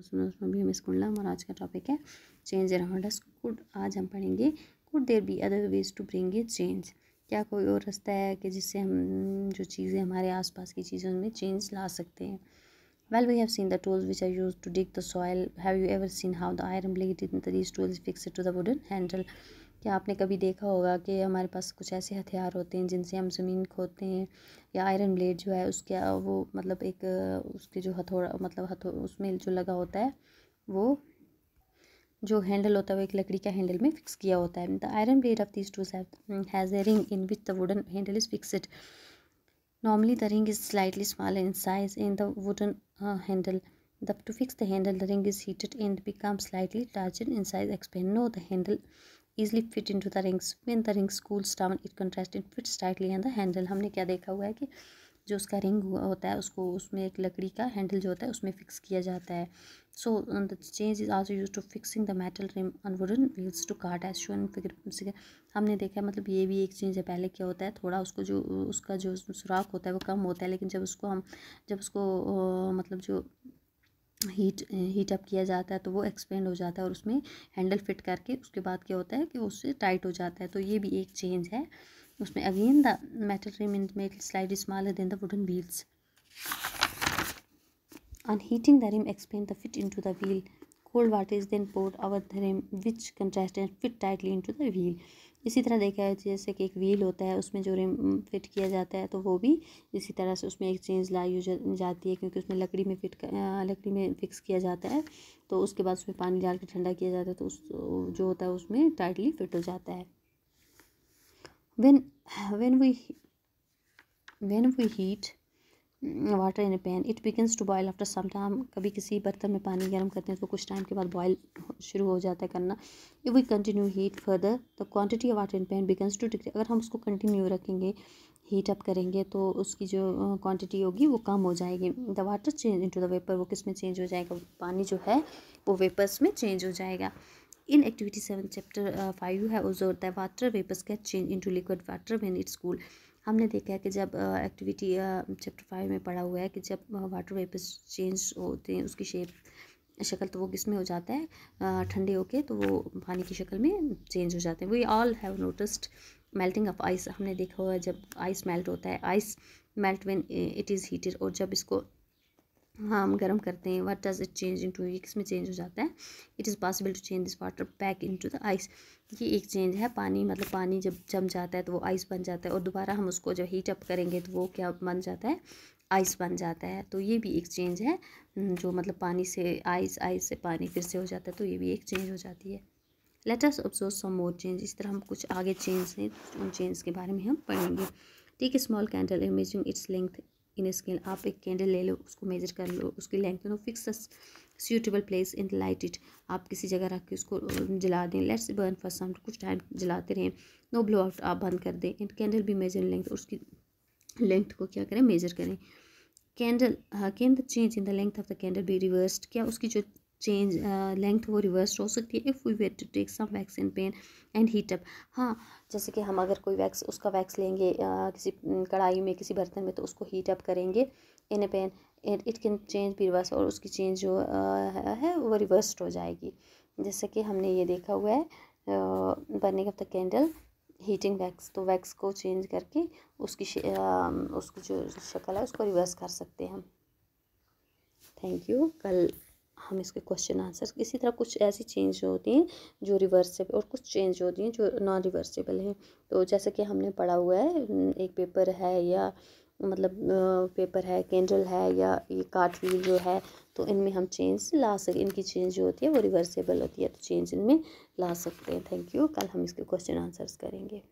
उसमें उसमें भी हम इसको और आज का टॉपिक है चेंज अराउंड कुड आज हम पढ़ेंगे could there be other ways to bring a change क्या कोई और रास्ता है कि जिससे हम जो चीज़ें हमारे आसपास की चीज़ें उनमें चेंज ला सकते हैं well we have seen the tools which are use to dig the soil have you ever seen how the iron blade in these tools fix to the wooden handle क्या आपने कभी देखा होगा कि हमारे पास कुछ ऐसे हथियार होते हैं जिनसे हम ज़मीन खोदते हैं या आयरन ब्लेड जो है उसके वो मतलब एक उसके जो हथौड़ा मतलब हथो उसमें जो लगा होता है वो जो हैंडल होता है वो एक लकड़ी का हैंडल में फिक्स किया होता है the iron blade of this tool has a ring in which the wooden handle is fixed normally the ring is slightly small in size in the wooden handle the to fix the handle the ring is heated heated become slightly slightly in size size no no easily fit into the rings when the ring cools down it contrasts and fits tightly in the handle हमने क्या देखा हुआ है कि जो उसका ring होता है उसको उसमें एक लकड़ी का हैंडल जो होता है उसमें फिक्स किया जाता है so the change is also use to fixing the metal rim on wooden wheels to cart as shown figure हमने देखा है मतलब ये भी एक चीज़ है पहले क्या होता है थोड़ा उसको जो उसका जो सुराख होता है वो कम होता है लेकिन जब उसको हम जब उसको मतलब जो हीट हीट अप किया जाता है तो वो एक्सपेंड हो जाता है और उसमें हैंडल फिट करके उसके बाद क्या होता है कि उससे टाइट हो जाता है तो ये भी एक चेंज है उसमें again the metal rim metal slightly small then the wooden wheels on heating the rim expand the fit into the wheel cold water is then poured over the rim which contracts and fit tightly in the wheel इसी तरह देखा है जैसे कि एक wheel होता है उसमें जो रिम फिट किया जाता है तो वो भी इसी तरह से उसमें एक चेंज लाई जाती है क्योंकि उसमें लकड़ी में फिट लकड़ी में फिक्स किया जाता है तो उसके बाद उसमें पानी डाल के ठंडा किया जाता है तो उस जो होता है उसमें टाइटली फिट हो जाता है when when we when we heat water in a pan it begins to boil after some time कभी किसी बर्तन में पानी गर्म करते हैं तो कुछ टाइम के बाद बॉयल शुरू हो जाता है करना if we continue heat further the quantity of water in pan begins to decrease अगर हम उसको कंटिन्यू रखेंगे हीट अप करेंगे तो उसकी जो क्वान्टिटी होगी वो कम हो जाएगी the water change to the vapour वो किस में चेंज हो जाएगा पानी जो है वो वेपर्स में चेंज हो जाएगा in activity seven chapter five है observe the water vapours get change to liquid water when it's cool हमने देखा है कि जब एक्टिविटी चैप्टर फाइव में पढ़ा हुआ है कि जब वाटर वेपर्स चेंज होते हैं उसकी शेप शक्ल तो वो किस में हो जाता है ठंडे होके तो वो पानी की शक्ल में चेंज हो जाते हैं we all have noticed melting of ice हमने देखा हुआ है जब आइस मेल्ट होता है ice melt when it is heated और जब इसको हाँ हम गर्म करते हैं what does it change into ये किस में चेंज हो जाता है it is possible to change this water back into the ice ये एक चेंज है पानी मतलब पानी जब जम जाता है तो वो आइस बन जाता है और दोबारा हम उसको जब हीट अप करेंगे तो वो क्या बन जाता है आइस बन जाता है तो ये भी एक चेंज है हम्म, जो मतलब पानी से आइस आइस से पानी फिर से हो जाता है तो ये भी एक चेंज हो जाती है let us observe some more change इस तरह हम कुछ आगे चेंज हैं उन चेंज के बारे में हम पढ़ेंगे ठीक है small candle imaging its length in scale आप एक कैंडल ले लो उसको मेजर कर लो उसकी length now fix suitable place and light it आप किसी जगह रख के उसको जला दें लेट्स बर्न फॉर सम कुछ टाइम जलाते रहें नो ब्लो आउट आप बंद कर दें एंड कैंडल भी मेजर लेंथ उसकी लेंथ को क्या करें मेजर करें candle can the change in the length of the candle भी रिवर्स क्या उसकी जो चेंज लेंथ uh, वो रिवर्स हो सकती है if we want to take some wax in pan and heat up हाँ जैसे कि हम अगर कोई वैक्स उसका वैक्स लेंगे आ, किसी कढ़ाई में किसी बर्तन में तो उसको हीटअप करेंगे in a pan and it can change भी रिवर्स और उसकी चेंज जो आ, है वो रिवर्स्ड हो जाएगी जैसे कि हमने ये देखा हुआ है burning of the candle heating wax तो वैक्स को चेंज करके उसकी आ, उसकी जो शक्ल है उसको रिवर्स कर सकते हैं हम थैंक यू कल हम इसके क्वेश्चन आंसर इसी तरह कुछ ऐसी चेंज होती हैं जो रिवर्सेबल और कुछ चेंज होती हैं जो नॉन रिवर्सेबल हैं तो जैसे कि हमने पढ़ा हुआ है एक पेपर है या मतलब पेपर है कैंडल है या ये कार्टवील जो है तो इनमें हम चेंज ला सकें इनकी चेंज जो होती है वो रिवर्सेबल होती है तो चेंज इनमें ला सकते हैं थैंक यू कल हम इसके क्वेश्चन आंसर्स करेंगे